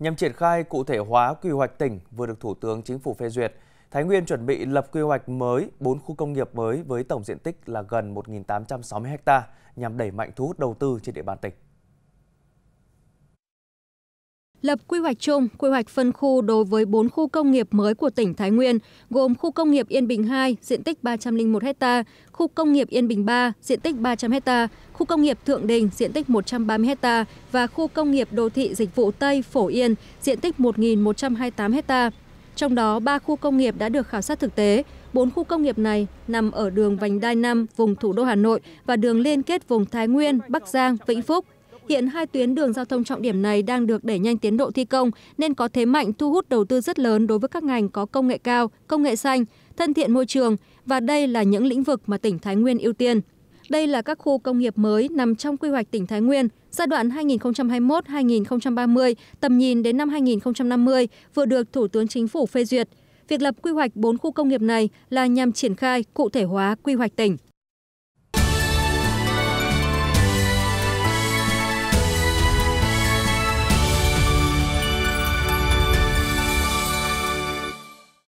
Nhằm triển khai cụ thể hóa quy hoạch tỉnh vừa được Thủ tướng Chính phủ phê duyệt, Thái Nguyên chuẩn bị lập quy hoạch mới 4 khu công nghiệp mới với tổng diện tích là gần 1.860 ha nhằm đẩy mạnh thu hút đầu tư trên địa bàn tỉnh lập quy hoạch chung, quy hoạch phân khu đối với bốn khu công nghiệp mới của tỉnh Thái Nguyên, gồm khu công nghiệp Yên Bình 2, diện tích ba trăm linh một ha, khu công nghiệp Yên Bình 3, diện tích ba 300 ha, khu công nghiệp Thượng Đình, diện tích một trăm ba mươi ha và khu công nghiệp đô thị dịch vụ Tây Phổ Yên, diện tích một một trăm hai mươi tám ha. Trong đó, ba khu công nghiệp đã được khảo sát thực tế, Bốn khu công nghiệp này nằm ở đường vành đai năm vùng thủ đô Hà Nội và đường liên kết vùng Thái Nguyên, Bắc Giang, Vĩnh Phúc, hiện hai tuyến đường giao thông trọng điểm này đang được đẩy nhanh tiến độ thi công nên có thế mạnh thu hút đầu tư rất lớn đối với các ngành có công nghệ cao công nghệ xanh thân thiện môi trường và đây là những lĩnh vực mà tỉnh thái nguyên ưu tiên đây là các khu công nghiệp mới nằm trong quy hoạch tỉnh Thái Nguyên giai đoạn 2021-2030, tầm nhìn đến năm 2050 vừa được Thủ tướng Chính phủ phê duyệt. Việc lập quy hoạch 4 khu công nghiệp này là nhằm triển khai cụ thể hóa quy hoạch tỉnh.